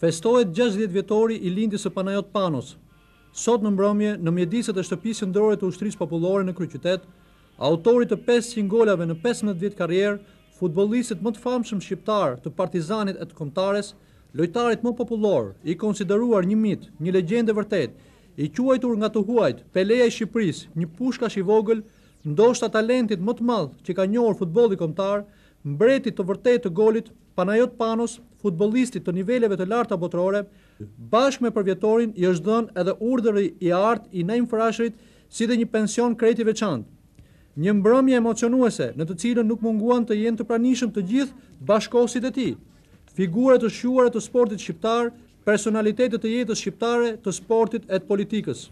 Festohet 60 vjetori i lindjes së Panajot Panos. Sot në mbrëmje në mjediset e shtëpisë së të ushtrisë popullore në kryeqytet, autori të 500 golave në 15 vjet karrierë, futbollistit më të famshëm shqiptar të Partizanit e të Kombëtares, lojtarit më popullor, i konsideruar një mit, një legjendë vërtet, i quajtur nga të huajt Peleja i Shqipërisë, një pushkash i vogël, ndoshta talentit më të madh që ka njohur futbolli kombëtar mbreti të vërtet të golit, Panajot Panos, futbolistit të niveleve të larta botërore, bashkë me përvjetorin i është dhënë edhe urdhëri i artë i nejmë frashrit si dhe një pension kreti veçantë. Një mbrëmje emocionuese në të cilën nuk munguan të jenë të pranishëm të gjithë bashkosit e ti. Figure të shuare të sportit shqiptar, personalitetet të jetës shqiptare të sportit e të politikës.